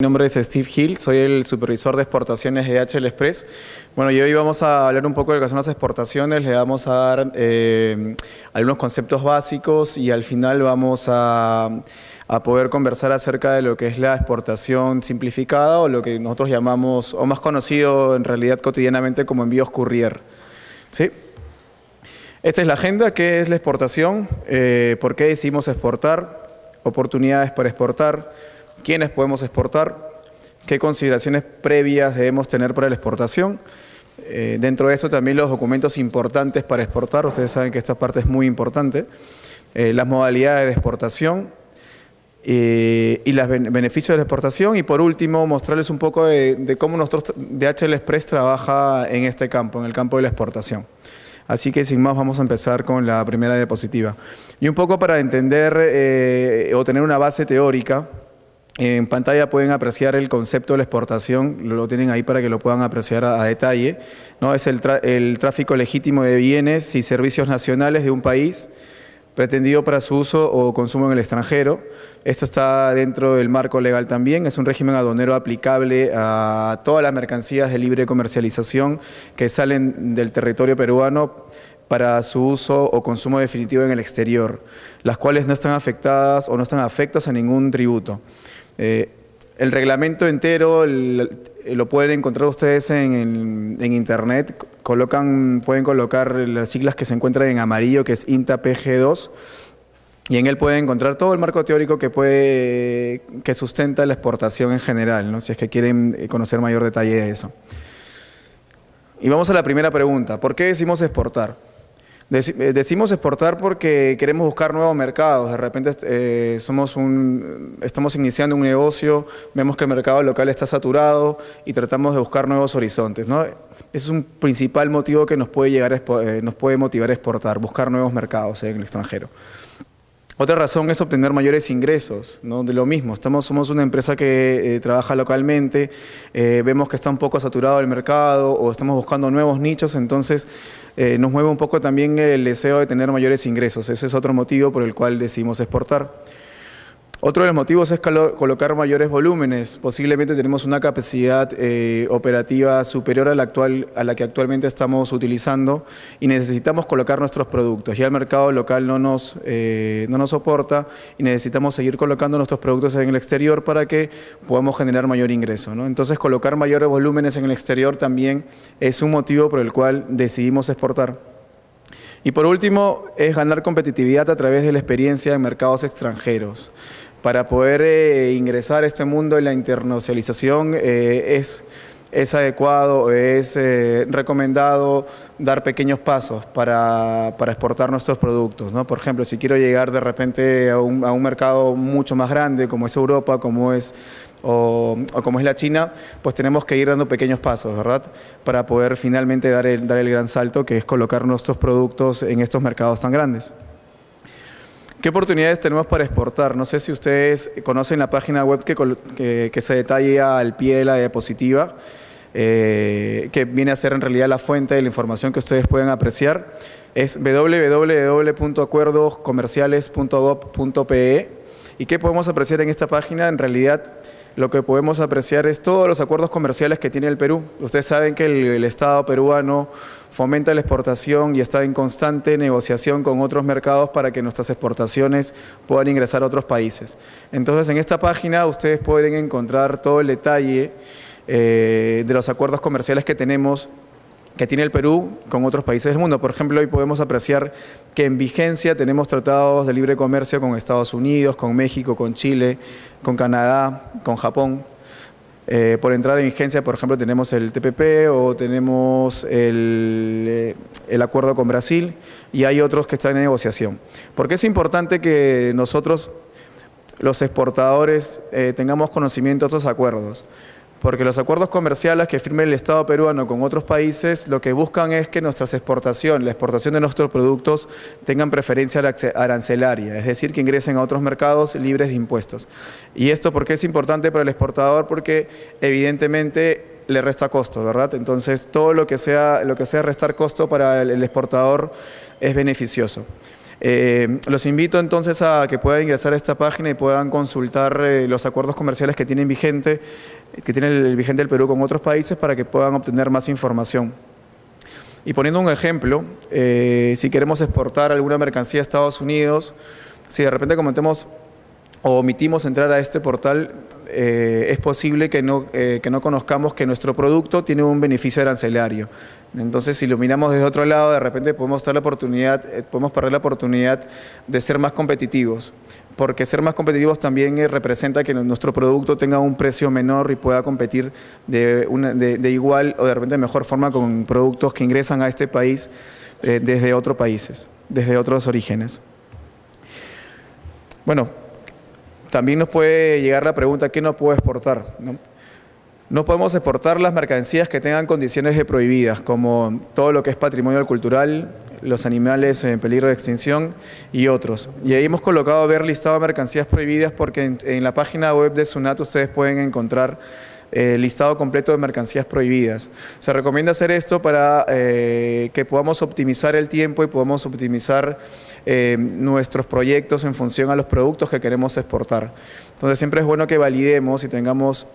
Mi nombre es Steve Hill, soy el supervisor de exportaciones de HL Express. Bueno, y hoy vamos a hablar un poco de lo que son las exportaciones, le vamos a dar eh, algunos conceptos básicos y al final vamos a, poder conversar acerca de lo que es la exportación simplificada o lo que nosotros llamamos, o más conocido en realidad cotidianamente como envíos courier. ¿Sí? Esta es la agenda, ¿qué es la exportación? Eh, ¿Por qué decidimos exportar? Oportunidades para exportar quiénes podemos exportar, qué consideraciones previas debemos tener para la exportación. Eh, dentro de eso también los documentos importantes para exportar, ustedes saben que esta parte es muy importante, eh, las modalidades de exportación eh, y los beneficios de la exportación y por último mostrarles un poco de, cómo nosotros DHL Express trabaja en este campo, en el campo de la exportación. Así que sin más vamos a empezar con la primera diapositiva. Y un poco para entender o tener una base teórica en pantalla pueden apreciar el concepto de la exportación, lo tienen ahí para que lo puedan apreciar a, detalle. ¿no? Es el, tráfico legítimo de bienes y servicios nacionales de un país pretendido para su uso o consumo en el extranjero. Esto está dentro del marco legal también, es un régimen aduanero aplicable a todas las mercancías de libre comercialización que salen del territorio peruano para su uso o consumo definitivo en el exterior, las cuales no están afectadas o no están afectas a ningún tributo. Eh, el reglamento entero lo pueden encontrar ustedes en, internet. Colocan, pueden colocar las siglas que se encuentran en amarillo, que es INTA PG2. Y en él pueden encontrar todo el marco teórico que puede que sustenta la exportación en general, ¿no? si es que quieren eh, conocer mayor detalle de eso. Y vamos a la primera pregunta. ¿Por qué decimos exportar? Eh, decimos exportar porque queremos buscar nuevos mercados. De repente eh, somos estamos iniciando un negocio, vemos que el mercado local está saturado y tratamos de buscar nuevos horizontes. ¿no? Ese es un principal motivo que nos puede, llegar, eh, nos puede motivar a exportar, buscar nuevos mercados en el extranjero. Otra razón es obtener mayores ingresos, ¿no? De lo mismo, estamos, somos una empresa que eh, trabaja localmente, eh, vemos que está un poco saturado el mercado o estamos buscando nuevos nichos, entonces eh, nos mueve un poco también el deseo de tener mayores ingresos. Ese es otro motivo por el cual decidimos exportar. Otro de los motivos es colocar mayores volúmenes. Posiblemente tenemos una capacidad eh, operativa superior a la, actual, a la que actualmente estamos utilizando y necesitamos colocar nuestros productos. Ya el mercado local no nos, eh, nos soporta y necesitamos seguir colocando nuestros productos en el exterior para que podamos generar mayor ingreso. Entonces colocar mayores volúmenes en el exterior también es un motivo por el cual decidimos exportar. Y por último, es ganar competitividad a través de la experiencia en mercados extranjeros para poder eh, ingresar a este mundo y la internacionalización eh, es, adecuado, es eh, recomendado dar pequeños pasos para, exportar nuestros productos. Por ejemplo, si quiero llegar de repente a un, mercado mucho más grande como es Europa, como es como es la China, pues tenemos que ir dando pequeños pasos, ¿verdad? Para poder finalmente dar el, dar el gran salto que es colocar nuestros productos en estos mercados tan grandes. ¿Qué oportunidades tenemos para exportar? No sé si ustedes conocen la página web que, se detalla al pie de la diapositiva, eh, que viene a ser en realidad la fuente de la información que ustedes pueden apreciar. Es www.acuerdoscomerciales.gov.pe ¿Y qué podemos apreciar en esta página? En realidad, lo que podemos apreciar es todos los acuerdos comerciales que tiene el Perú. Ustedes saben que el, Estado peruano fomenta la exportación y está en constante negociación con otros mercados para que nuestras exportaciones puedan ingresar a otros países. Entonces, en esta página ustedes pueden encontrar todo el detalle eh, de los acuerdos comerciales que tenemos que tiene el Perú con otros países del mundo. Por ejemplo, hoy podemos apreciar que en vigencia tenemos tratados de libre comercio con Estados Unidos, con México, con Chile, con Canadá, con Japón. Eh, por entrar en vigencia, por ejemplo, tenemos el TPP o tenemos eh, el, acuerdo con Brasil y hay otros que están en negociación. Porque es importante que nosotros, los exportadores, eh, tengamos conocimiento de estos acuerdos porque los acuerdos comerciales que firme el Estado peruano con otros países lo que buscan es que nuestras exportaciones, la exportación de nuestros productos tengan preferencia arancelaria, es decir, que ingresen a otros mercados libres de impuestos. ¿Y esto porque es importante para el exportador? Porque evidentemente le resta costo, ¿verdad? Entonces todo lo que sea, lo que sea restar costo para el exportador es beneficioso. Eh, los invito entonces a que puedan ingresar a esta página y puedan consultar eh, los acuerdos comerciales que tienen vigente, que tiene el vigente el Perú con otros países para que puedan obtener más información. Y poniendo un ejemplo, eh, si queremos exportar alguna mercancía a Estados Unidos, si de repente cometemos o omitimos entrar a este portal, eh, es posible que no, eh, no conozcamos que nuestro producto tiene un beneficio arancelario. Entonces, si iluminamos desde otro lado, de repente podemos, dar la oportunidad, eh, podemos perder la oportunidad de ser más competitivos, porque ser más competitivos también representa que nuestro producto tenga un precio menor y pueda competir de, igual o de repente de mejor forma con productos que ingresan a este país desde otros países, desde otros orígenes. Bueno, también nos puede llegar la pregunta, ¿qué no puedo exportar? ¿No? podemos exportar las mercancías que tengan condiciones de prohibidas, como todo lo que es patrimonio cultural, los animales en peligro de extinción y otros. Y ahí hemos colocado haber listado mercancías prohibidas porque en, en la página web de SUNAT ustedes pueden encontrar eh, listado completo de mercancías prohibidas. Se recomienda hacer esto para eh, que podamos optimizar el tiempo y podamos optimizar eh, nuestros proyectos en función a los productos que queremos exportar. Entonces siempre es bueno que validemos y tengamos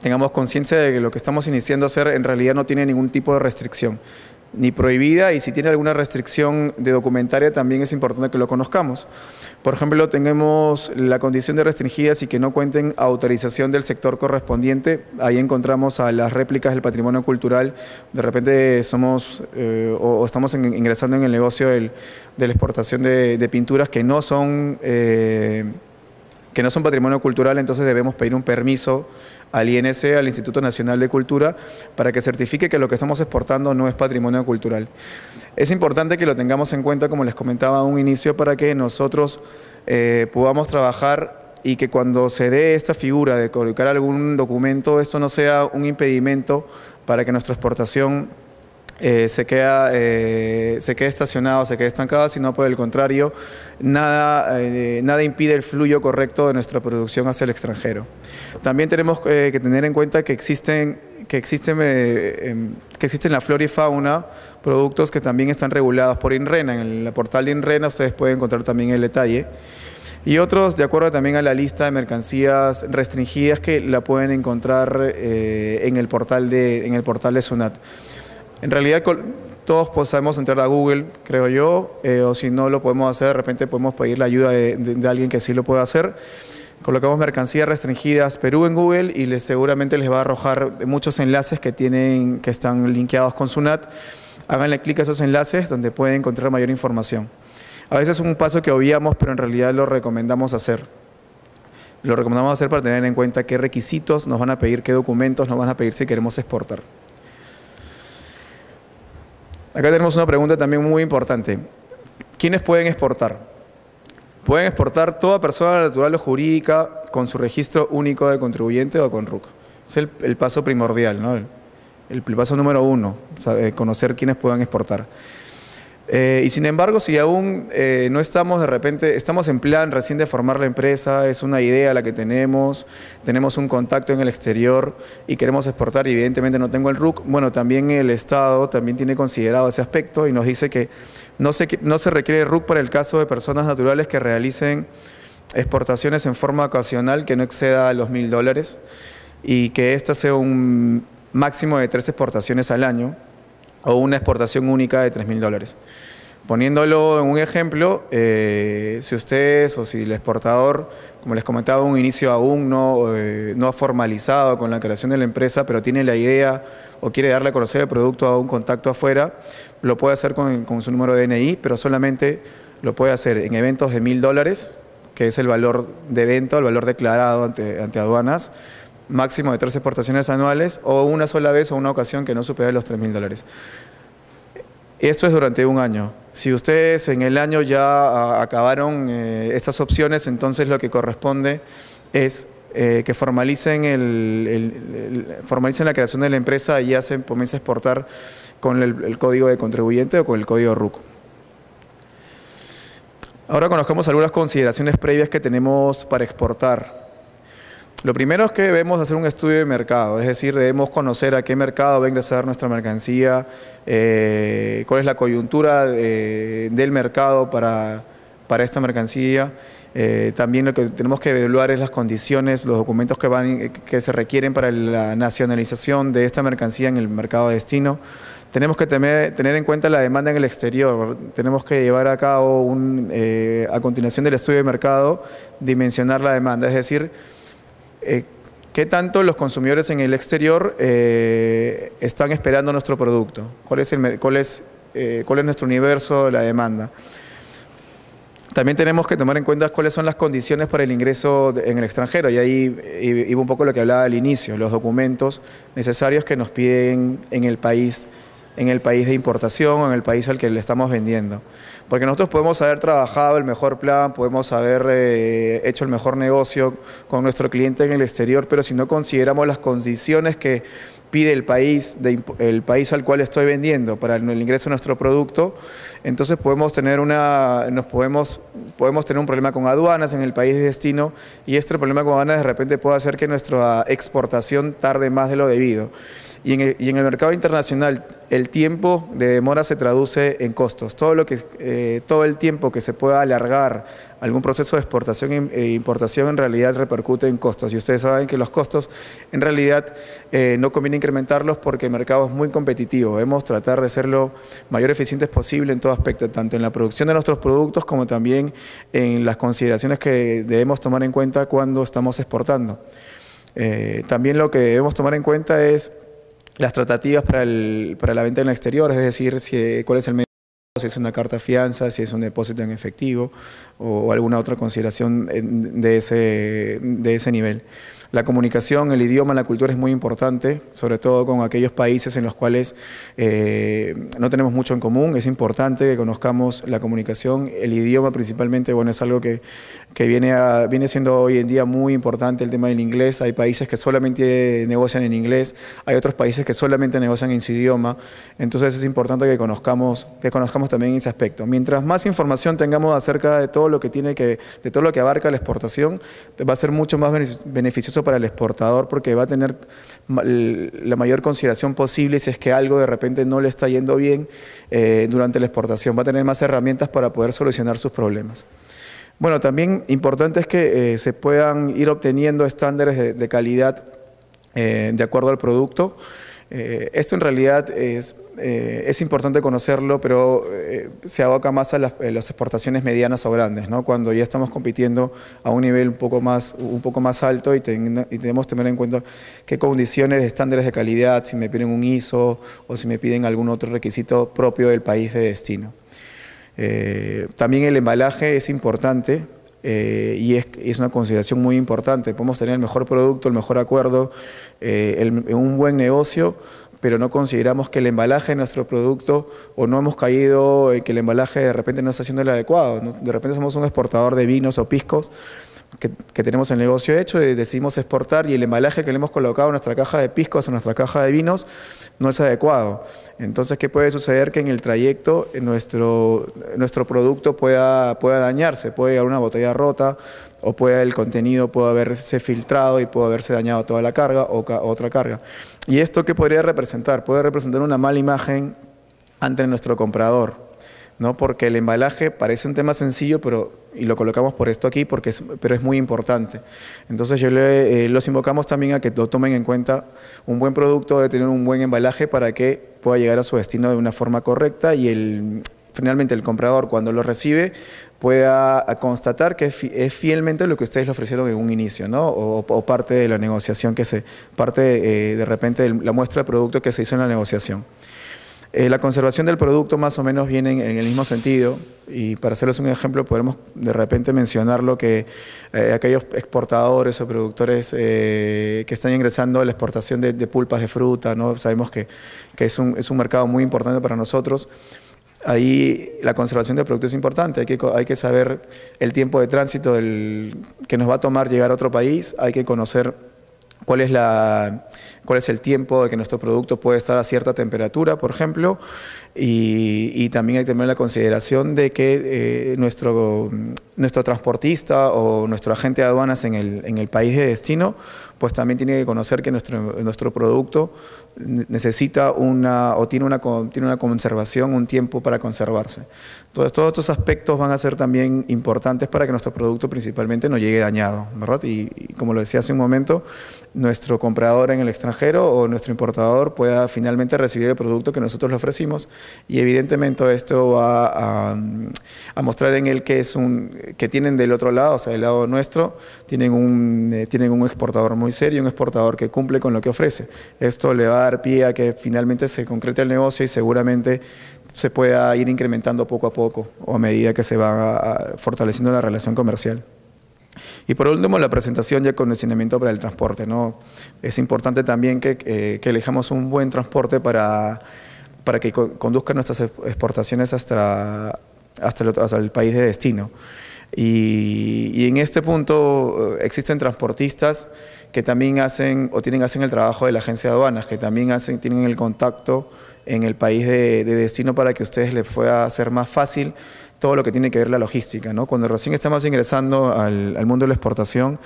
tengamos conciencia de que lo que estamos iniciando a hacer en realidad no tiene ningún tipo de restricción ni prohibida y si tiene alguna restricción de documentaria también es importante que lo conozcamos. Por ejemplo, tenemos la condición de restringidas y que no cuenten autorización del sector correspondiente. Ahí encontramos a las réplicas del patrimonio cultural. De repente somos eh, o, estamos ingresando en el negocio de la exportación de, pinturas que no son... Eh, que no son patrimonio cultural, entonces debemos pedir un permiso al INC, al Instituto Nacional de Cultura, para que certifique que lo que estamos exportando no es patrimonio cultural. Es importante que lo tengamos en cuenta, como les comentaba a un inicio, para que nosotros eh, podamos trabajar y que cuando se dé esta figura de colocar algún documento, esto no sea un impedimento para que nuestra exportación eh, se, queda, eh, se queda estacionado, se queda estancado, sino por el contrario, nada, eh, nada impide el fluyo correcto de nuestra producción hacia el extranjero. También tenemos que tener en cuenta que existen que existen, em, que existen la flora y fauna, productos que también están regulados por INRENA. En el portal de INRENA ustedes pueden encontrar también el detalle. Y otros, de acuerdo también a la lista de mercancías restringidas que la pueden encontrar en, el portal de, en el portal de SUNAT. En realidad todos podemos entrar a Google, creo yo, eh, o si no lo podemos hacer, de repente podemos pedir la ayuda de, alguien que sí lo pueda hacer. Colocamos mercancías restringidas Perú en Google y seguramente les va a arrojar muchos enlaces que, tienen, que están linkeados con SUNAT. Háganle clic a esos enlaces donde pueden encontrar mayor información. A veces es un paso que obviamos, pero en realidad lo recomendamos hacer. Lo recomendamos hacer para tener en cuenta qué requisitos nos van a pedir, qué documentos nos van a pedir si queremos exportar. Acá tenemos una pregunta también muy importante. ¿Quiénes pueden exportar? Pueden exportar toda persona natural o jurídica con su registro único de contribuyente o con RUC. Es el, paso primordial, ¿no? el, paso número uno, conocer quiénes pueden exportar. Eh, y sin embargo, si aún eh, no estamos de repente, estamos en plan recién de formar la empresa, es una idea la que tenemos, tenemos un contacto en el exterior y queremos exportar y evidentemente no tengo el RUC, bueno, también el Estado también tiene considerado ese aspecto y nos dice que no se, requiere RUC para el caso de personas naturales que realicen exportaciones en forma ocasional que no exceda los mil dólares y que ésta sea un máximo de tres exportaciones al año o una exportación única de 3.000 dólares. Poniéndolo en un ejemplo, eh, si ustedes o si el exportador, como les comentaba, un inicio aún no, eh, no ha formalizado con la creación de la empresa, pero tiene la idea o quiere darle a conocer el producto a un contacto afuera, lo puede hacer con, su número de DNI, pero solamente lo puede hacer en eventos de mil dólares, que es el valor de venta, el valor declarado ante aduanas, máximo de tres exportaciones anuales o una sola vez o una ocasión que no supere los tres mil dólares. Esto es durante un año. Si ustedes en el año ya ah, acabaron eh, estas opciones, entonces lo que corresponde es eh, que formalicen, el, formalicen la creación de la empresa y ya a exportar con el código de contribuyente o con el código RUC. Ahora conozcamos algunas consideraciones previas que tenemos para exportar. Lo primero es que debemos hacer un estudio de mercado, es decir, debemos conocer a qué mercado va a ingresar nuestra mercancía, eh, cuál es la coyuntura eh, del mercado para, para esta mercancía. Eh, también lo que tenemos que evaluar es las condiciones, los documentos que, van, que se requieren para la nacionalización de esta mercancía en el mercado de destino. Tenemos que tener en cuenta la demanda en el exterior. Tenemos que llevar a cabo, un, a continuación del estudio de mercado, dimensionar la demanda. Es decir, eh, ¿qué tanto los consumidores en el exterior eh, están esperando nuestro producto? ¿Cuál es, eh, cuál, es, nuestro universo de la demanda? También tenemos que tomar en cuenta cuáles son las condiciones para el ingreso en el extranjero. Y ahí iba un poco lo que hablaba al inicio, los documentos necesarios que nos piden en el país, en el país de importación o en el país al que le estamos vendiendo. Porque nosotros podemos haber trabajado el mejor plan, podemos haber eh, hecho el mejor negocio con nuestro cliente en el exterior, pero si no consideramos las condiciones que pide el país, de, el país al cual estoy vendiendo para el, ingreso de nuestro producto, entonces podemos tener una, nos podemos, podemos tener un problema con aduanas en el país de destino y este problema con aduanas de repente puede hacer que nuestra exportación tarde más de lo debido. Y en, el, mercado internacional el tiempo de demora se traduce en costos. Todo, lo que, eh, todo el tiempo que se pueda alargar algún proceso de exportación e importación en realidad repercute en costos. Y ustedes saben que los costos en realidad eh, no conviene incrementarlos porque el mercado es muy competitivo. Debemos tratar de ser lo mayor eficientes posible en todo aspecto, tanto en la producción de nuestros productos como también en las consideraciones que debemos tomar en cuenta cuando estamos exportando. Eh, también lo que debemos tomar en cuenta es las tratativas para, la venta en el exterior, es decir, si, cuál es el medio si es una carta fianza, si es un depósito en efectivo o, alguna otra consideración de ese, de ese nivel. La comunicación, el idioma, la cultura es muy importante, sobre todo con aquellos países en los cuales eh, no tenemos mucho en común. Es importante que conozcamos la comunicación, el idioma principalmente, bueno, es algo que que viene, viene siendo hoy en día muy importante el tema del inglés. Hay países que solamente negocian en inglés, hay otros países que solamente negocian en su idioma. Entonces es importante que conozcamos, que conozcamos también ese aspecto. Mientras más información tengamos acerca de todo lo que tiene que, de todo lo que abarca la exportación, va a ser mucho más beneficioso para el exportador porque va a tener la mayor consideración posible si es que algo de repente no le está yendo bien eh, durante la exportación. Va a tener más herramientas para poder solucionar sus problemas. Bueno, también importante es que eh, se puedan ir obteniendo estándares de, calidad eh, de acuerdo al producto. Eh, esto en realidad es, importante conocerlo, pero se aboca más a las, exportaciones medianas o grandes, ¿no? cuando ya estamos compitiendo a un nivel un poco más, alto y, tenemos que tener en cuenta qué condiciones, de estándares de calidad, si me piden un ISO o si me piden algún otro requisito propio del país de destino. Eh, también el embalaje es importante eh, y es, es, una consideración muy importante. Podemos tener el mejor producto, el mejor acuerdo, eh, un buen negocio, pero no consideramos que el embalaje de nuestro producto o no hemos caído en que el embalaje de repente no está siendo el adecuado. De repente somos un exportador de vinos o piscos. Que, que, tenemos el negocio hecho y decidimos exportar y el embalaje que le hemos colocado a nuestra caja de piscos o nuestra caja de vinos no es adecuado. Entonces, ¿qué puede suceder? Que en el trayecto eh, nuestro, producto pueda, dañarse, puede llegar una botella rota o puede el contenido puede haberse filtrado y puede haberse dañado toda la carga o otra carga. ¿Y esto qué podría representar? Puede representar una mala imagen ante nuestro comprador, ¿no? Porque el embalaje parece un tema sencillo, pero y lo colocamos por esto aquí, porque pero es muy importante. Entonces yo eh, los invocamos también a que tomen en cuenta un buen producto, de tener un buen embalaje para que pueda llegar a su destino de una forma correcta y finalmente el comprador cuando lo recibe pueda constatar que es fielmente lo que ustedes le ofrecieron en un inicio, ¿no? O, parte de la negociación que se, parte eh, de repente de la muestra del producto que se hizo en la negociación. Eh, la conservación del producto más o menos viene en, el mismo sentido y para hacerles un ejemplo podemos de repente mencionar lo que eh, aquellos exportadores o productores eh, que están ingresando a la exportación de, pulpas de fruta, ¿no? sabemos que, es, un, mercado muy importante para nosotros ahí la conservación del producto es importante, hay que, hay que saber el tiempo de tránsito que nos va a tomar llegar a otro país, hay que conocer cuál es la, cuál es el tiempo de que nuestro producto puede estar a cierta temperatura, por ejemplo, y, también hay que tener la consideración de que eh, nuestro, nuestro transportista o nuestro agente de aduanas en el, en el país de destino, pues también tiene que conocer que nuestro, nuestro producto necesita una o tiene una, tiene una conservación, un tiempo para conservarse. Entonces, todos estos aspectos van a ser también importantes para que nuestro producto principalmente no llegue dañado, ¿verdad? y como lo decía hace un momento, nuestro comprador en el extranjero o nuestro importador pueda finalmente recibir el producto que nosotros le ofrecimos y evidentemente esto va mm, a, mostrar en él que es un que tienen del otro lado, o sea, del lado nuestro, tienen un eh, tienen un exportador muy serio, un exportador que cumple con lo que ofrece. Esto le va a dar pie a que finalmente se concrete el negocio y seguramente se pueda ir incrementando poco a poco o a medida que se va fortaleciendo la relación comercial. Y por último, la presentación y acondicionamiento para el transporte. ¿no? Es importante también que, eh, que elijamos un buen transporte para, para que conduzcan conduzca nuestras exportaciones hasta, hasta, el, país de destino. Y, en este punto eh, existen transportistas que también hacen o tienen hacen el trabajo de la agencia de aduanas, que también hacen, tienen el contacto en el país de, destino para que a ustedes les pueda ser más fácil todo lo que tiene que ver la logística. Cuando recién estamos ingresando al, mundo de la exportación,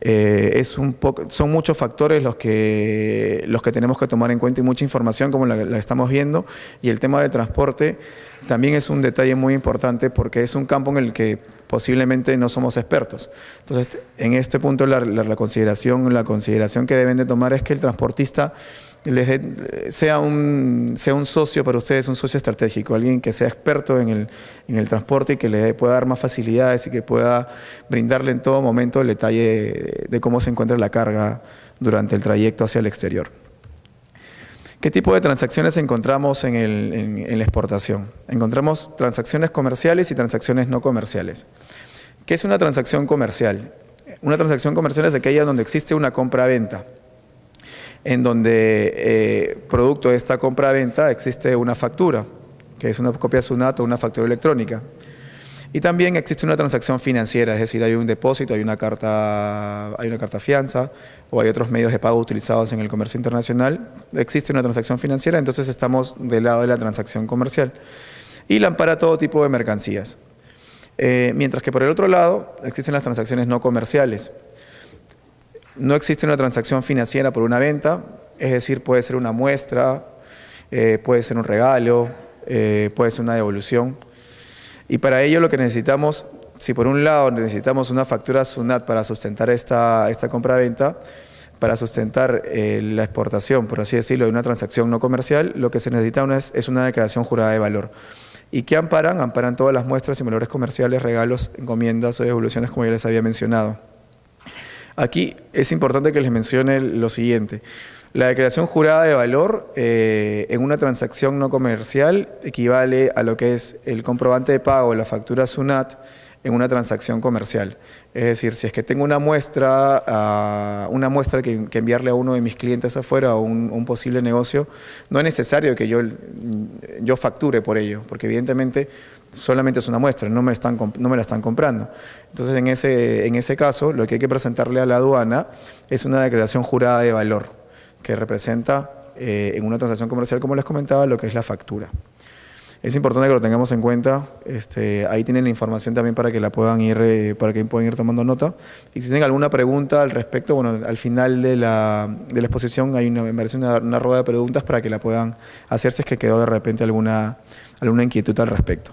eh, es un son muchos factores los que, los que tenemos que tomar en cuenta y mucha información como la, estamos viendo. Y el tema de transporte también es un detalle muy importante porque es un campo en el que posiblemente no somos expertos. Entonces, en este punto la, la consideración, la consideración que deben de tomar es que el transportista eh, sea, un, sea un socio para ustedes, un socio estratégico, alguien que sea experto en el, transporte y que le pueda dar más facilidades y que pueda brindarle en todo momento el detalle de cómo se encuentra la carga durante el trayecto hacia el exterior. ¿Qué tipo de transacciones encontramos en, en, la exportación? Encontramos transacciones comerciales y transacciones no comerciales. ¿Qué es una transacción comercial? Una transacción comercial es aquella donde existe una compra-venta en donde eh, producto de esta compra-venta existe una factura, que es una copia SUNAT o una factura electrónica. Y también existe una transacción financiera, es decir, hay un depósito, hay una carta, hay una carta fianza o hay otros medios de pago utilizados en el comercio internacional. Existe una transacción financiera, entonces estamos del lado de la transacción comercial. Y la ampara todo tipo de mercancías. Eh, mientras que por el otro lado existen las transacciones no comerciales, no existe una transacción financiera por una venta, es decir, puede ser una muestra, eh, puede ser un regalo, eh, puede ser una devolución. Y para ello lo que necesitamos, si por un lado necesitamos una factura SUNAT para sustentar esta, esta compra-venta, para sustentar eh, la exportación, por así decirlo, de una transacción no comercial, lo que se necesita es, una declaración jurada de valor. ¿Y qué amparan? Amparan todas las muestras y valores comerciales, regalos, encomiendas o devoluciones, como ya les había mencionado. Aquí es importante que les mencione lo siguiente. La declaración jurada de valor eh, en una transacción no comercial equivale a lo que es el comprobante de pago, la factura SUNAT, en una transacción comercial. Es decir, si es que tengo una muestra, ah, una muestra que, enviarle a uno de mis clientes afuera o un, posible negocio, no es necesario que yo, mm, yo facture por ello, porque evidentemente solamente es una muestra, no me, están, no me la están comprando. Entonces, en ese, en ese caso, lo que hay que presentarle a la aduana es una declaración jurada de valor, que representa eh, en una transacción comercial, como les comentaba, lo que es la factura. Es importante que lo tengamos en cuenta. Este, ahí tienen la información también para que la puedan ir, eh, para que puedan ir tomando nota. Y si tienen alguna pregunta al respecto, bueno, al final de la, de la exposición hay una, una, rueda de preguntas para que la puedan hacerse es que quedó de repente alguna, alguna inquietud al respecto.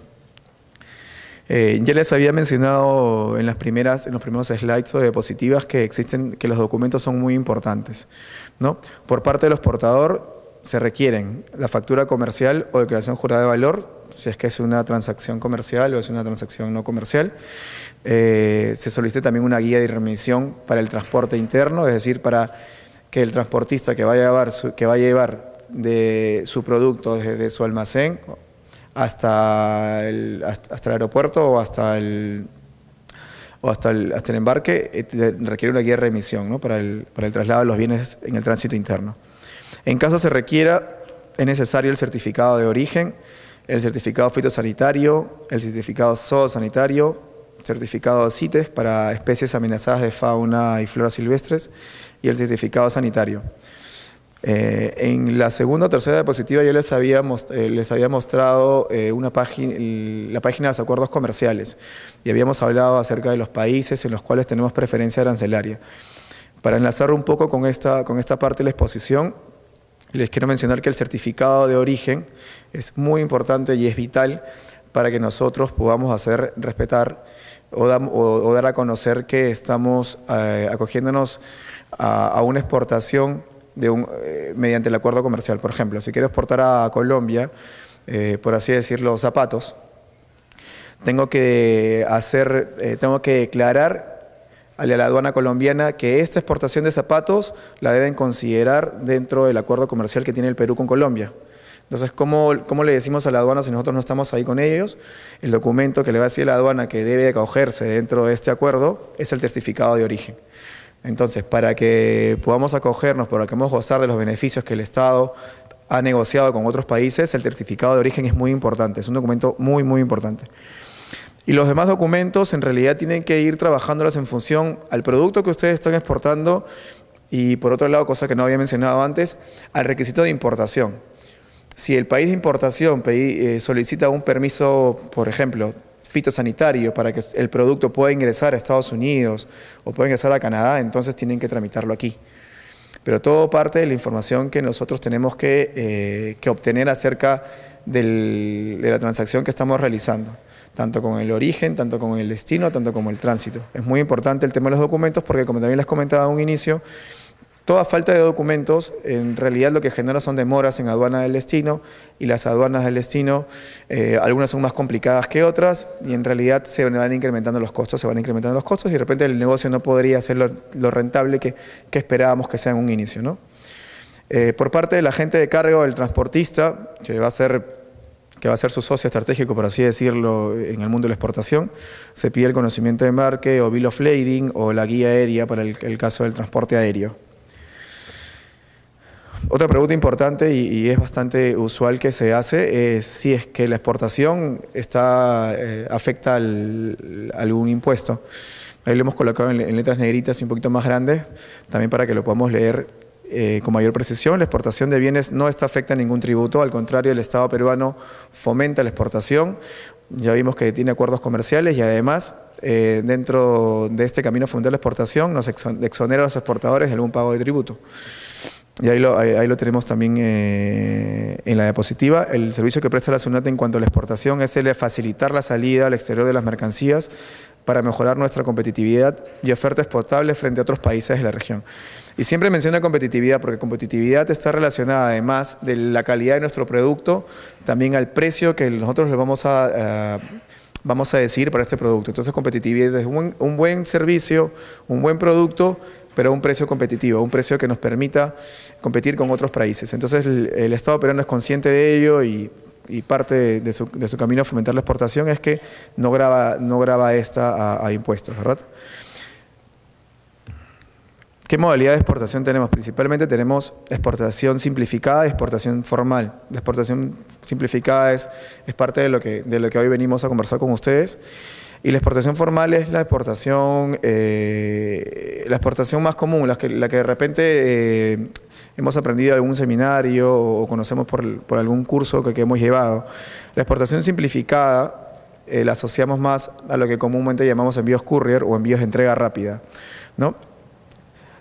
Eh, ya les había mencionado en, las primeras, en los primeros slides o diapositivas que existen, que los documentos son muy importantes. ¿no? Por parte del exportador se requieren la factura comercial o declaración jurada de valor, si es que es una transacción comercial o es una transacción no comercial. Eh, se solicita también una guía de remisión para el transporte interno, es decir, para que el transportista que vaya a llevar que va a llevar de su producto desde su almacén hasta el, hasta, el aeropuerto o hasta el, o hasta el, hasta el embarque eh, requiere una guía de remisión ¿no? para, el, para el traslado de los bienes en el tránsito interno. En caso se requiera, es necesario el certificado de origen, el certificado fitosanitario, el certificado zoosanitario, certificado CITES para especies amenazadas de fauna y flora silvestres y el certificado sanitario. Eh, en la segunda o tercera diapositiva yo les había, eh, les había mostrado eh, una la página de los acuerdos comerciales y habíamos hablado acerca de los países en los cuales tenemos preferencia arancelaria. Para enlazar un poco con esta, con esta parte de la exposición, les quiero mencionar que el certificado de origen es muy importante y es vital para que nosotros podamos hacer respetar o, o, dar a conocer que estamos eh, acogiéndonos a, a una exportación un, eh, mediante el acuerdo comercial. Por ejemplo, si quiero exportar a Colombia, eh, por así decirlo, zapatos, tengo que hacer, eh, tengo que declarar a la aduana colombiana que esta exportación de zapatos la deben considerar dentro del acuerdo comercial que tiene el Perú con Colombia. Entonces, ¿cómo, ¿cómo, le decimos a la aduana si nosotros no estamos ahí con ellos? El documento que le va a decir la aduana que debe acogerse dentro de este acuerdo es el certificado de origen. Entonces, para que podamos acogernos, para que podamos gozar de los beneficios que el Estado ha negociado con otros países, el certificado de origen es muy importante, es un documento muy, muy importante. Y los demás documentos en realidad tienen que ir trabajándolos en función al producto que ustedes están exportando y por otro lado, cosa que no había mencionado antes, al requisito de importación. Si el país de importación eh, solicita un permiso, por ejemplo, fitosanitario para que el producto pueda ingresar a Estados Unidos o pueda ingresar a Canadá, entonces tienen que tramitarlo aquí. Pero todo parte de la información que nosotros tenemos que, eh, obtener acerca de la transacción que estamos realizando, tanto con el origen, tanto con el destino, tanto como el tránsito. Es muy importante el tema de los documentos porque, como también les comentaba a un inicio, Toda falta de documentos en realidad lo que genera son demoras en aduanas del destino y las aduanas del destino, eh, algunas son más complicadas que otras y en realidad se van incrementando los costos, se van incrementando los costos y de repente el negocio no podría ser lo, rentable que, esperábamos que sea en un inicio. Eh, por parte del agente de cargo, el transportista, que va a ser que va a ser su socio estratégico, por así decirlo, en el mundo de la exportación. Se pide el conocimiento de embarque o bill of lading o la guía aérea para el caso del transporte aéreo. Otra pregunta importante y, es bastante usual que se hace es si es que la exportación está eh, afecta al, algún impuesto. Ahí lo hemos colocado en, letras negritas y un poquito más grandes, también para que lo podamos leer eh, con mayor precisión. La exportación de bienes no está afecta a ningún tributo, al contrario, el Estado peruano fomenta la exportación. Ya vimos que tiene acuerdos comerciales y además eh, dentro de este camino fundamental la exportación nos exonera a los exportadores de algún pago de tributo. Y ahí lo, tenemos también eh, en la diapositiva. El servicio que presta la SUNAT en cuanto a la exportación es el de facilitar la salida al exterior de las mercancías para mejorar nuestra competitividad y oferta exportable frente a otros países de la región. Y siempre menciona competitividad porque competitividad está relacionada además de la calidad de nuestro producto, también al precio que nosotros le vamos a... vamos a decir para este producto. Entonces competitividad es un buen servicio, un buen producto pero a un precio competitivo, a un precio que nos permita competir con otros países. Entonces el, Estado peruano es consciente de ello y, parte de, su, camino a fomentar la exportación es que no graba, no graba esta a, impuestos, ¿verdad? ¿Qué modalidad de exportación tenemos? Principalmente tenemos exportación simplificada y exportación formal. La exportación simplificada es, es parte de lo, que, de lo que hoy venimos a conversar con ustedes. Y la exportación formal es la exportación, eh, la exportación más común, la que, de repente eh, hemos aprendido en algún seminario o conocemos por, algún curso que, hemos llevado. La exportación simplificada eh, la asociamos más a lo que comúnmente llamamos envíos courier o envíos de entrega rápida. ¿no?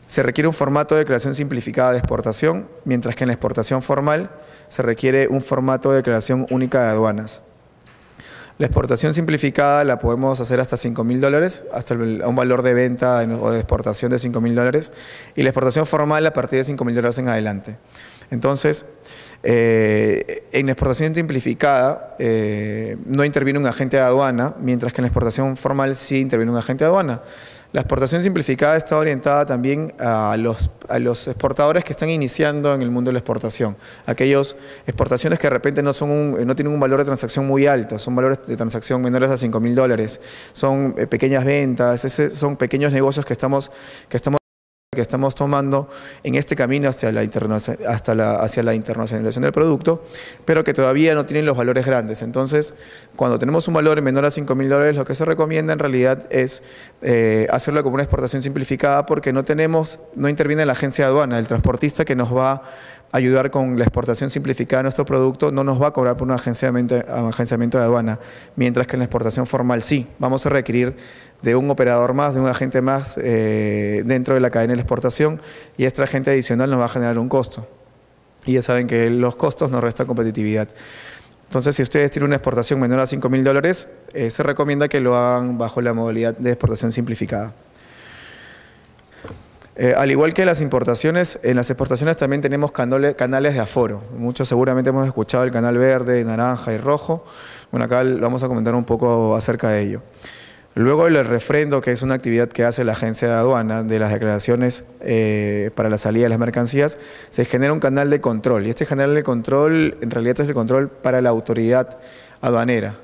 Se requiere un formato de declaración simplificada de exportación, mientras que en la exportación formal se requiere un formato de declaración única de aduanas. La exportación simplificada la podemos hacer hasta $5,000, mil dólares, hasta un valor de venta o de exportación de 5 mil dólares, y la exportación formal a partir de 5 mil dólares en adelante. Entonces, eh, en exportación simplificada eh, no interviene un agente de aduana, mientras que en la exportación formal sí interviene un agente de aduana. La exportación simplificada está orientada también a los, exportadores que están iniciando en el mundo de la exportación. Aquellos exportaciones que de repente no, son eh, no tienen un valor de transacción muy alto, son valores de transacción menores a 5 mil dólares, son eh, pequeñas ventas, son pequeños negocios que estamos que estamos tomando en este camino la, hasta hacia la internacionalización del producto, pero que todavía no tienen los valores grandes. Entonces, cuando tenemos un valor menor a 5 mil dólares, lo que se recomienda en realidad es eh, hacerlo como una exportación simplificada porque no tenemos, no interviene la agencia de aduana, el transportista que nos va ayudar con la exportación simplificada de nuestro producto, no nos va a cobrar por un agenciamiento, agenciamiento de aduana, mientras que en la exportación formal sí, vamos a requerir de un operador más, de un agente más eh, dentro de la cadena de exportación y este agente adicional nos va a generar un costo. Y ya saben que los costos nos restan competitividad. Entonces, si ustedes tienen una exportación menor a 5 mil dólares, eh, se recomienda que lo hagan bajo la modalidad de exportación simplificada. Eh, al igual que las importaciones, en las exportaciones también tenemos canales de aforo. Muchos seguramente hemos escuchado el canal verde, naranja y rojo. Bueno, acá vamos a comentar un poco acerca de ello. Luego el refrendo, que es una actividad que hace la agencia de aduana de las declaraciones eh, para la salida de las mercancías, se genera un canal de control. Y este canal de control, en realidad, es el control para la autoridad aduanera.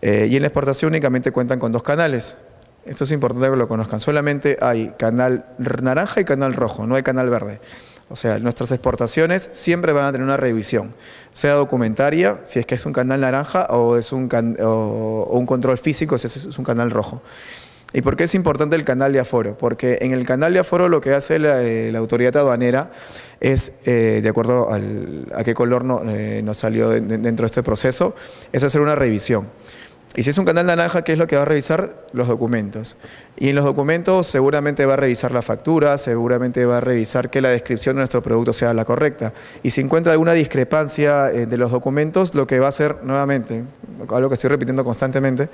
Eh, y en la exportación únicamente cuentan con dos canales, esto es importante que lo conozcan. Solamente hay canal naranja y canal rojo, no hay canal verde. O sea, nuestras exportaciones siempre van a tener una revisión, sea documentaria, si es que es un canal naranja, o es un, o un control físico, si es un canal rojo. ¿Y por qué es importante el canal de aforo? Porque en el canal de aforo lo que hace la, eh, autoridad aduanera es, eh, de acuerdo al, a qué color eh, nos salió dentro de este proceso, es hacer una revisión. Y si es un canal de naranja, ¿qué es lo que va a revisar? Los documentos. Y en los documentos seguramente va a revisar la factura, seguramente va a revisar que la descripción de nuestro producto sea la correcta. Y si encuentra alguna discrepancia eh, de los documentos, lo que va a hacer nuevamente, algo que estoy repitiendo constantemente,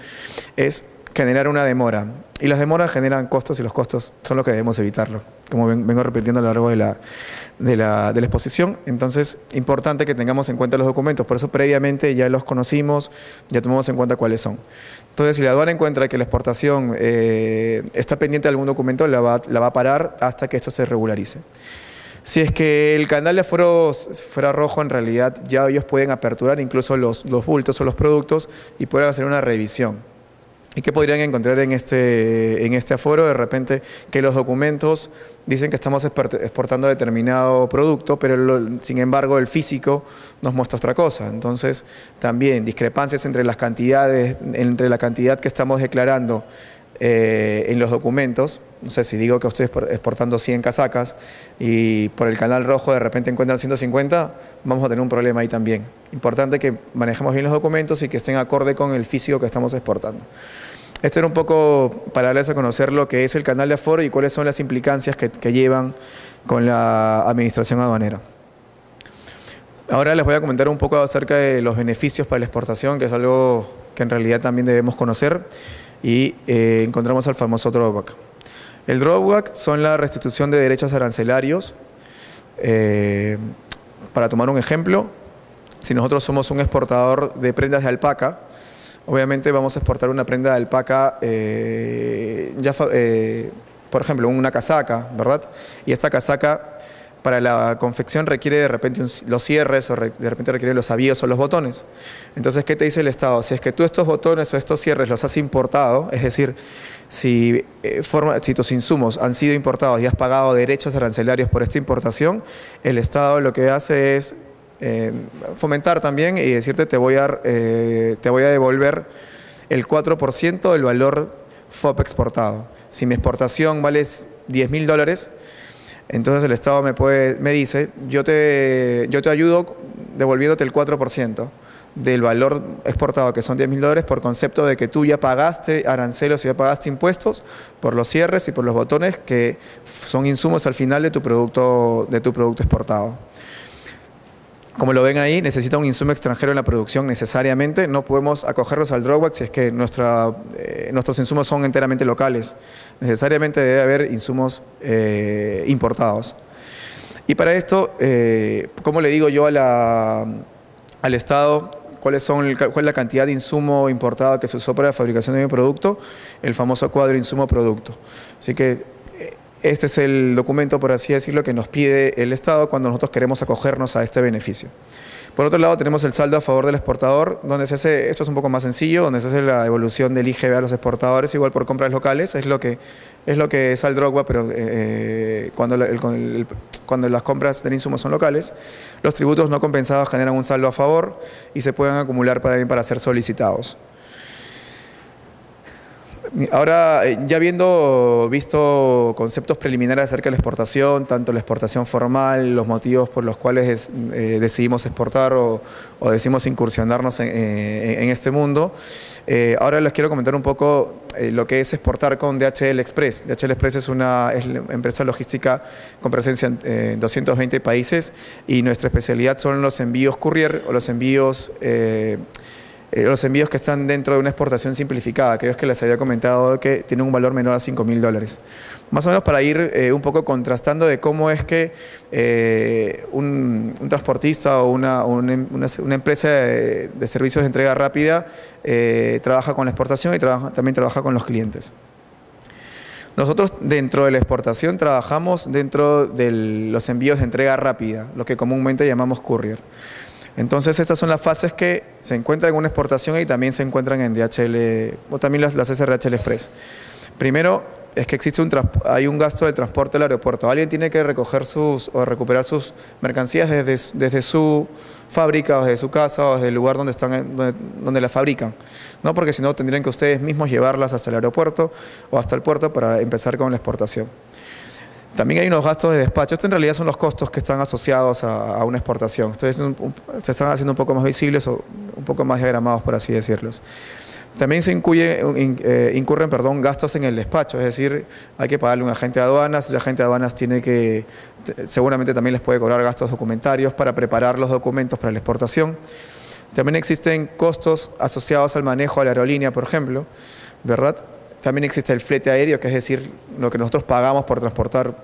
es generar una demora. Y las demoras generan costos y los costos son los que debemos evitarlo, como vengo repitiendo a lo largo de la, de la, exposición. Entonces, importante que tengamos en cuenta los documentos, por eso previamente ya los conocimos, ya tomamos en cuenta cuáles son. Entonces, si la aduana encuentra que la exportación eh, está pendiente de algún documento, la va, a parar hasta que esto se regularice. Si es que el canal de aforos fuera rojo, en realidad ya ellos pueden aperturar incluso los, los bultos o los productos y pueden hacer una revisión. ¿Y qué podrían encontrar en este, en este aforo? De repente que los documentos dicen que estamos exportando determinado producto, pero sin embargo el físico nos muestra otra cosa. Entonces también discrepancias entre las cantidades, entre la cantidad que estamos declarando eh, en los documentos, no sé si digo que estoy exportando 100 casacas y por el canal rojo de repente encuentran 150, vamos a tener un problema ahí también. Importante que manejemos bien los documentos y que estén acorde con el físico que estamos exportando. Este era un poco para darles a conocer lo que es el canal de aforo y cuáles son las implicancias que, que llevan con la administración aduanera. Ahora les voy a comentar un poco acerca de los beneficios para la exportación, que es algo que en realidad también debemos conocer y eh, encontramos al famoso drawback. El drawback son la restitución de derechos arancelarios. Eh, para tomar un ejemplo, si nosotros somos un exportador de prendas de alpaca, obviamente vamos a exportar una prenda de alpaca, eh, ya, por ejemplo, una casaca, ¿verdad? Y esta casaca para la confección requiere de repente los cierres o de repente requiere los avíos o los botones. Entonces, ¿qué te dice el Estado? Si es que tú estos botones o estos cierres los has importado, es decir, si, eh, forma, tus insumos han sido importados y has pagado derechos arancelarios por esta importación, el Estado lo que hace es eh, fomentar también y decirte te voy a, eh, te voy a devolver el 4% del valor FOP exportado. Si mi exportación vale 10 mil dólares, entonces el Estado me, dice, yo te, ayudo devolviéndote el 4% del valor exportado, que son 10 mil dólares, por concepto de que tú ya pagaste arancelos y ya pagaste impuestos por los cierres y por los botones que son insumos al final de tu producto exportado. Como lo ven ahí, necesita un insumo extranjero en la producción necesariamente. No podemos acogernos al drawback si es que eh, nuestros insumos son enteramente locales. Necesariamente debe haber insumos eh, importados. Y para esto, eh, ¿cómo le digo yo a la, al Estado cuáles son cuál es la cantidad de insumo importado que se usó para la fabricación de mi producto, el famoso cuadro insumo-producto. Así que este es el documento, por así decirlo, que nos pide el Estado cuando nosotros queremos acogernos a este beneficio. Por otro lado, tenemos el saldo a favor del exportador, donde se hace, esto es un poco más sencillo, donde se hace la devolución del IGB a los exportadores, igual por compras locales, es lo que es, lo que es al pero eh, eh, cuando, cuando las compras del insumo son locales. Los tributos no compensados generan un saldo a favor y se pueden acumular para, para ser solicitados. Ahora, eh, ya habiendo visto conceptos preliminares acerca de la exportación, tanto la exportación formal, los motivos por los cuales eh, decidimos exportar o, decidimos incursionarnos en, eh, este mundo, ahora les quiero comentar un poco lo que es exportar con DHL Express. DHL Express es una empresa logística con presencia en 220 países y nuestra especialidad son los envíos courier o los envíos eh, los envíos que están dentro de una exportación simplificada, aquellos que les había comentado que tienen un valor menor a 5.000 mil dólares. Más o menos para ir eh, un poco contrastando de cómo es que eh, un, transportista o una, em, empresa de, servicios de entrega rápida trabaja con la exportación y trabaja, también trabaja con los clientes. Nosotros dentro de la exportación trabajamos dentro de los envíos de entrega rápida, lo que comúnmente llamamos courier. Entonces estas son las fases que se encuentran en una exportación y también se encuentran en DHL o también las, SRHL Express. Primero es que existe un hay un gasto de transporte al aeropuerto. Alguien tiene que recoger sus o recuperar sus mercancías desde, su fábrica o desde su casa o desde el lugar donde están las fabrican. No porque si no tendrían que ustedes mismos llevarlas hasta el aeropuerto o hasta el puerto para empezar con la exportación. También hay unos gastos de despacho. Esto en realidad son los costos que están asociados a, una exportación. Entonces, se están haciendo un poco más visibles o un poco más diagramados, por así decirlos. También se eh, incurren perdón, gastos en el despacho, es decir, hay que pagarle a un agente de aduanas, el agente de aduanas tiene que, seguramente también les puede cobrar gastos documentarios para preparar los documentos para la exportación. También existen costos asociados al manejo de la aerolínea, por ejemplo, ¿verdad? También existe el flete aéreo, que es decir, lo que nosotros pagamos por transportar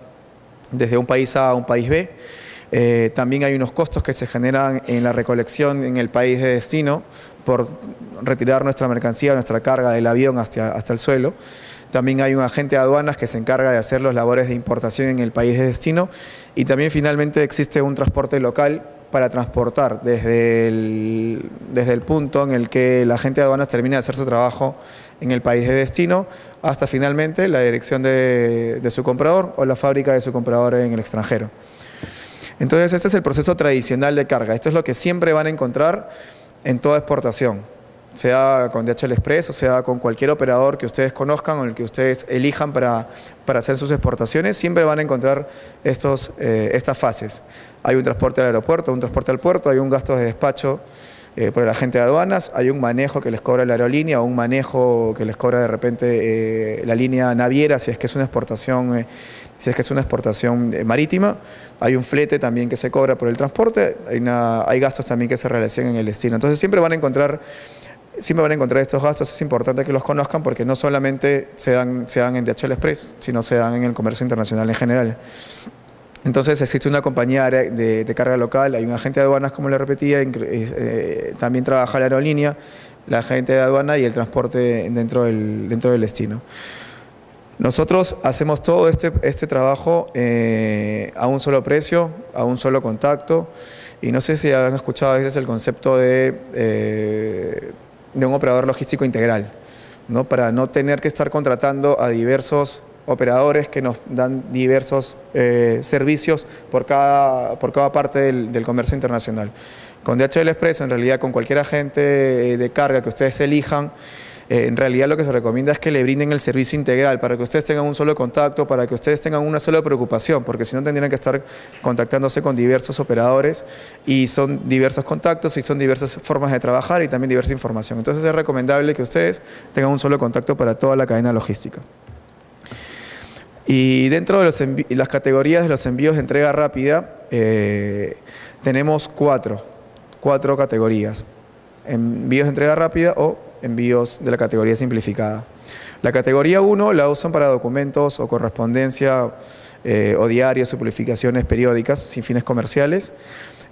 desde un país A a un país B. Eh, también hay unos costos que se generan en la recolección en el país de destino por retirar nuestra mercancía, nuestra carga del avión hasta, hasta el suelo. También hay un agente de aduanas que se encarga de hacer los labores de importación en el país de destino. Y también finalmente existe un transporte local para transportar desde el, desde el punto en el que el agente de aduanas termina de hacer su trabajo en el país de destino, hasta finalmente la dirección de, su comprador o la fábrica de su comprador en el extranjero. Entonces, este es el proceso tradicional de carga. Esto es lo que siempre van a encontrar en toda exportación, sea con DHL Express o sea con cualquier operador que ustedes conozcan o el que ustedes elijan para, hacer sus exportaciones, siempre van a encontrar estos, eh, estas fases. Hay un transporte al aeropuerto, un transporte al puerto, hay un gasto de despacho eh, por el agente de aduanas, hay un manejo que les cobra la aerolínea o un manejo que les cobra de repente eh, la línea naviera si es que es una exportación, eh, si es que es una exportación marítima, hay un flete también que se cobra por el transporte, hay, hay gastos también que se realizan en el destino. Entonces siempre van a encontrar siempre van a encontrar estos gastos, es importante que los conozcan porque no solamente se dan, se dan en DHL Express, sino se dan en el comercio internacional en general. Entonces existe una compañía de, carga local, hay un agente de aduanas, como le repetía, eh, eh, también trabaja la aerolínea, la agente de aduana y el transporte dentro del, dentro del destino. Nosotros hacemos todo este, este trabajo eh, a un solo precio, a un solo contacto, y no sé si han escuchado a veces el concepto de, de un operador logístico integral, ¿no? para no tener que estar contratando a diversos operadores que nos dan diversos eh, servicios por cada, por cada parte del, comercio internacional. Con DHL Express, en realidad con cualquier agente eh, de carga que ustedes elijan, eh, en realidad lo que se recomienda es que le brinden el servicio integral para que ustedes tengan un solo contacto, para que ustedes tengan una sola preocupación, porque si no tendrían que estar contactándose con diversos operadores y son diversos contactos y son diversas formas de trabajar y también diversa información. Entonces es recomendable que ustedes tengan un solo contacto para toda la cadena logística. Y dentro de las categorías de los envíos de entrega rápida, eh, tenemos cuatro, cuatro categorías. Envíos de entrega rápida o envíos de la categoría simplificada. La categoría 1 la usan para documentos o correspondencia eh, o diarios o publicaciones periódicas sin fines comerciales.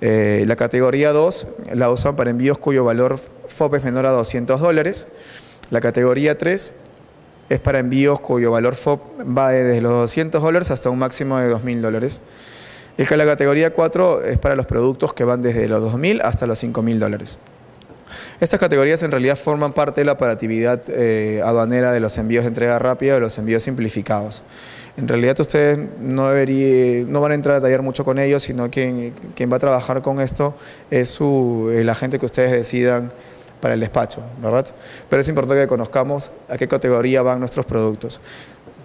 Eh, la categoría 2 la usan para envíos cuyo valor FOP es menor a 200 dólares. La categoría 3 es para envíos cuyo valor FOB va desde los 200 dólares hasta un máximo de 2.000 dólares. Es que la categoría 4 es para los productos que van desde los 2.000 hasta los 5.000 dólares. Estas categorías en realidad forman parte de la operatividad eh, aduanera de los envíos de entrega rápida o los envíos simplificados. En realidad ustedes no, no van a entrar a tallar mucho con ellos, sino quien, quien va a trabajar con esto es la gente que ustedes decidan para el despacho, ¿verdad? Pero es importante que conozcamos a qué categoría van nuestros productos.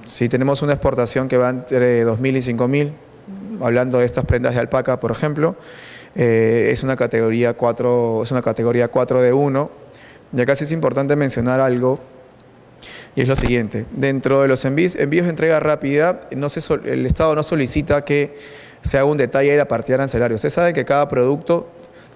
Si tenemos una exportación que va entre 2.000 y 5.000, hablando de estas prendas de alpaca, por ejemplo, eh, es, una categoría 4, es una categoría 4 de 1. Y acá sí es importante mencionar algo y es lo siguiente, dentro de los envíos, envíos de entrega rápida, no se, el Estado no solicita que se haga un detalle de la partida arancelaria. Ustedes saben que cada producto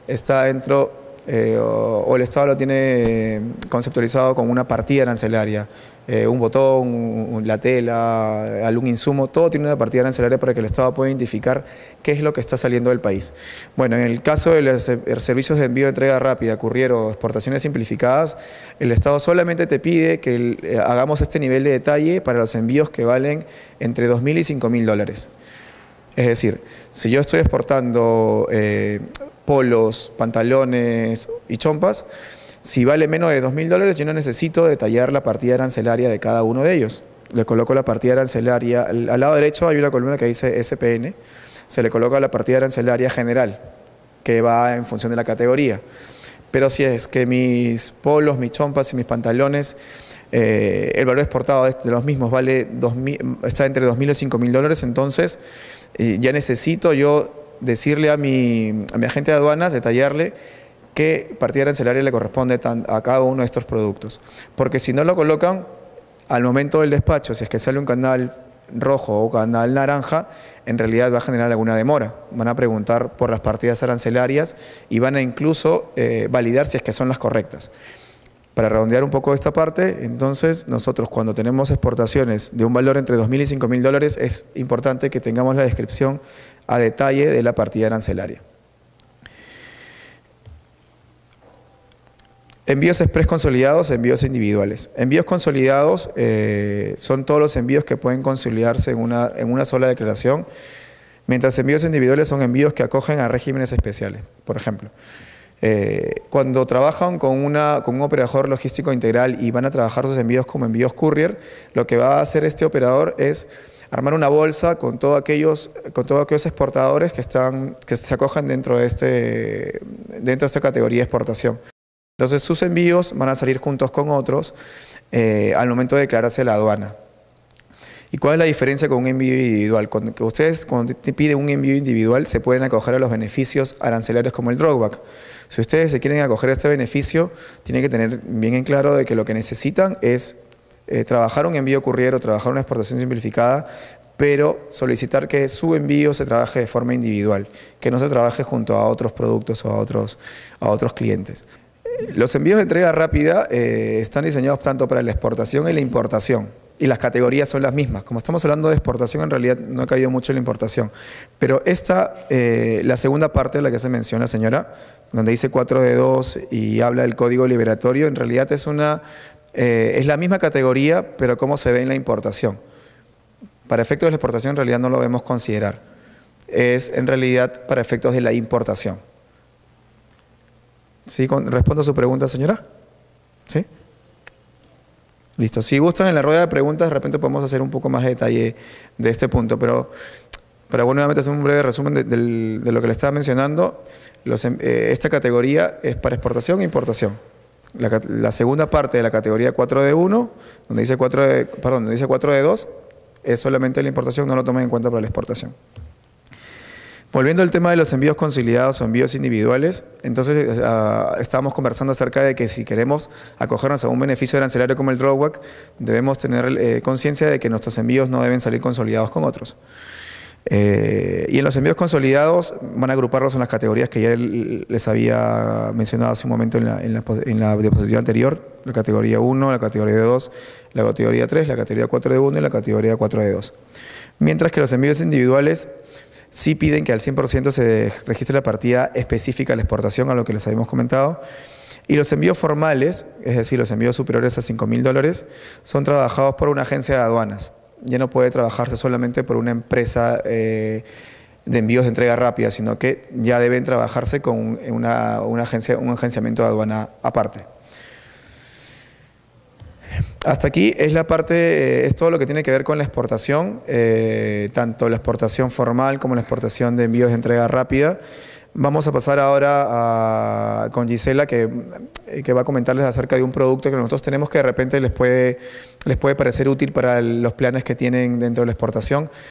está dentro eh, o, el Estado lo tiene eh, conceptualizado como una partida arancelaria. Eh, un botón, la tela, algún insumo, todo tiene una partida arancelaria para que el Estado pueda identificar qué es lo que está saliendo del país. Bueno, en el caso de los servicios de envío de entrega rápida, curriero, exportaciones simplificadas, el Estado solamente te pide que hagamos este nivel de detalle para los envíos que valen entre 2.000 y 5.000 dólares. Es decir, si yo estoy exportando polos, pantalones y chompas, si vale menos de 2.000 dólares, yo no necesito detallar la partida arancelaria de cada uno de ellos. Le coloco la partida arancelaria, al, lado derecho hay una columna que dice SPN, se le coloca la partida arancelaria general, que va en función de la categoría. Pero si es que mis polos, mis chompas y mis pantalones, eh, el valor exportado de los mismos vale 2000, está entre 2.000 y 5.000 dólares, entonces eh, ya necesito yo decirle a mi, a agente de aduanas, detallarle qué partida arancelaria le corresponde a cada uno de estos productos. Porque si no lo colocan, al momento del despacho, si es que sale un canal rojo o canal naranja, en realidad va a generar alguna demora. Van a preguntar por las partidas arancelarias y van a incluso eh, validar si es que son las correctas. Para redondear un poco esta parte, entonces nosotros cuando tenemos exportaciones de un valor entre 2.000 y 5.000 dólares, es importante que tengamos la descripción a detalle de la partida arancelaria. Envíos express consolidados, envíos individuales. Envíos consolidados eh, son todos los envíos que pueden consolidarse en una, en una sola declaración, mientras envíos individuales son envíos que acogen a regímenes especiales, por ejemplo. Eh, cuando trabajan con, una, con un operador logístico integral y van a trabajar sus envíos como envíos courier, lo que va a hacer este operador es armar una bolsa con, todo aquellos, con todos aquellos exportadores que, están, que se acojan dentro de, este, dentro de esta categoría de exportación. Entonces sus envíos van a salir juntos con otros eh, al momento de declararse la aduana. ¿Y cuál es la diferencia con un envío individual? Cuando, ustedes cuando te piden un envío individual se pueden acoger a los beneficios arancelarios como el drawback. Si ustedes se quieren acoger a este beneficio, tienen que tener bien en claro de que lo que necesitan es eh, trabajar un envío curriero, trabajar una exportación simplificada, pero solicitar que su envío se trabaje de forma individual, que no se trabaje junto a otros productos o a otros, a otros clientes. Eh, los envíos de entrega rápida eh, están diseñados tanto para la exportación y la importación. Y las categorías son las mismas. Como estamos hablando de exportación, en realidad no ha caído mucho la importación. Pero esta, la segunda parte de la que se menciona, señora, donde dice 4 de 2 y habla del código liberatorio, en realidad es una eh, es la misma categoría, pero cómo se ve en la importación. Para efectos de la exportación en realidad no lo vemos considerar. Es en realidad para efectos de la importación. ¿Sí? ¿Respondo a su pregunta, señora? ¿Sí? Listo. Si gustan en la rueda de preguntas, de repente podemos hacer un poco más de detalle de este punto, pero para bueno, nuevamente hacer un breve resumen de, lo que le estaba mencionando. Em, eh, esta categoría es para exportación e importación la, segunda parte de la categoría 4 de 1, donde dice 4 de, dice 2, es solamente la importación, no lo tomen en cuenta para la exportación. Volviendo al tema de los envíos consolidados o envíos individuales, entonces ah, estábamos conversando acerca de que si queremos acogernos a un beneficio arancelario como el drawback, debemos tener eh, conciencia de que nuestros envíos no deben salir consolidados con otros. Eh, y en los envíos consolidados van a agruparlos en las categorías que ya les había mencionado hace un momento en la, en en la diapositiva anterior, la categoría 1, la categoría 2, la categoría 3, la categoría 4 de 1 y la categoría 4 de 2. Mientras que los envíos individuales sí piden que al 100% se registre la partida específica a la exportación, a lo que les habíamos comentado. Y los envíos formales, es decir, los envíos superiores a 5000 mil dólares, son trabajados por una agencia de aduanas ya no puede trabajarse solamente por una empresa eh, de envíos de entrega rápida, sino que ya deben trabajarse con una, agencia, un agenciamiento de aduana aparte. Hasta aquí es la parte, eh, es todo lo que tiene que ver con la exportación, eh, tanto la exportación formal como la exportación de envíos de entrega rápida. Vamos a pasar ahora con Gisela, que, va a comentarles acerca de un producto que nosotros tenemos que de repente les puede, les puede parecer útil para los planes que tienen dentro de la exportación.